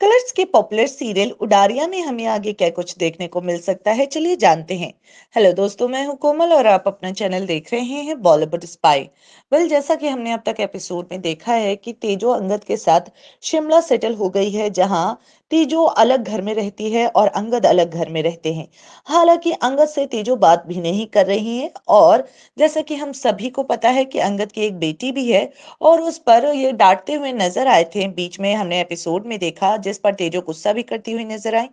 colours के popular serial Udaariyan में हमें आगे क्या कुछ देखने को मिल सकता है चलिए जानते हैं हेलो दोस्तों मैं हूं कोमल और आप अपना चैनल देख रहे हैं बॉलीवुड स्पाई वेल जैसा कि हमने अब तक एपिसोड में देखा है कि तेजो अंगद के साथ शिमला सेटल हो गई है जहां तेजो अलग घर में रहती है और अंगद अलग घर में रहते हैं हालांकि अंगद से तेजो बात भी नहीं कर रही है और जैसा कि हम सभी को पता है कि अंगद की एक बेटी भी है और उस पर ये डांटते हुए नजर आए थे बीच में हमने एपिसोड में देखा जिस पर तेजो गुस्सा भी करती हुई नजर आई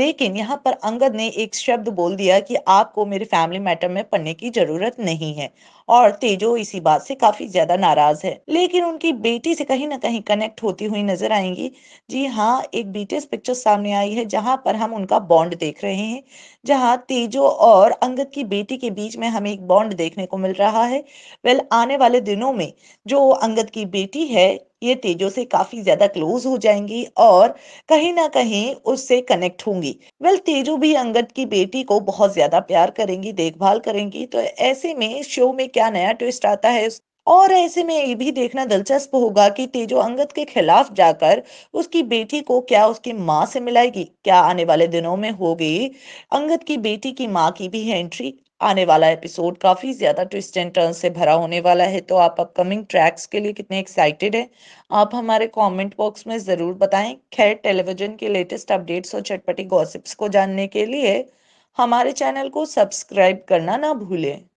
लेकिन यहाँ पर अंगद ने एक शब्द बोल दिया कि आपको मेरे फैमिली मैटर में पढ़ने की जरूरत नहीं है और तेजो इसी बात से काफी ज्यादा नाराज है लेकिन उनकी बेटी से कहीं ना कहीं कनेक्ट होती हुई नजर आएंगी जी हाँ एक बीटीएस पिक्चर सामने आई है जहाँ पर हम उनका बॉन्ड देख रहे हैं जहाँ तेजो और अंगद की बेटी के बीच में हमें एक बॉन्ड देखने को मिल रहा है वेल आने वाले दिनों में जो अंगद की बेटी है ये तेजो से काफी ज्यादा क्लोज हो जाएंगी और कहीं ना कहीं उससे कनेक्ट होंगी वेल तेजो भी अंगद की बेटी को बहुत ज्यादा प्यार करेंगी देखभाल करेंगी तो ऐसे में शो में क्या नया ट्विस्ट आता है और ऐसे में ये भी देखना दिलचस्प होगा कि तेजो अंगद के खिलाफ जाकर उसकी बेटी को क्या उसकी माँ से मिलाएगी क्या आने वाले दिनों में होगी अंगद की बेटी की माँ की भी है एंट्री आने वाला एपिसोड काफ़ी ज़्यादा ट्विस्ट एंड टर्न से भरा होने वाला है तो आप अपकमिंग ट्रैक्स के लिए कितने एक्साइटेड हैं आप हमारे कमेंट बॉक्स में ज़रूर बताएं खैर टेलीविज़न के लेटेस्ट अपडेट्स और चटपटी गॉसिप्स को जानने के लिए हमारे चैनल को सब्सक्राइब करना ना भूलें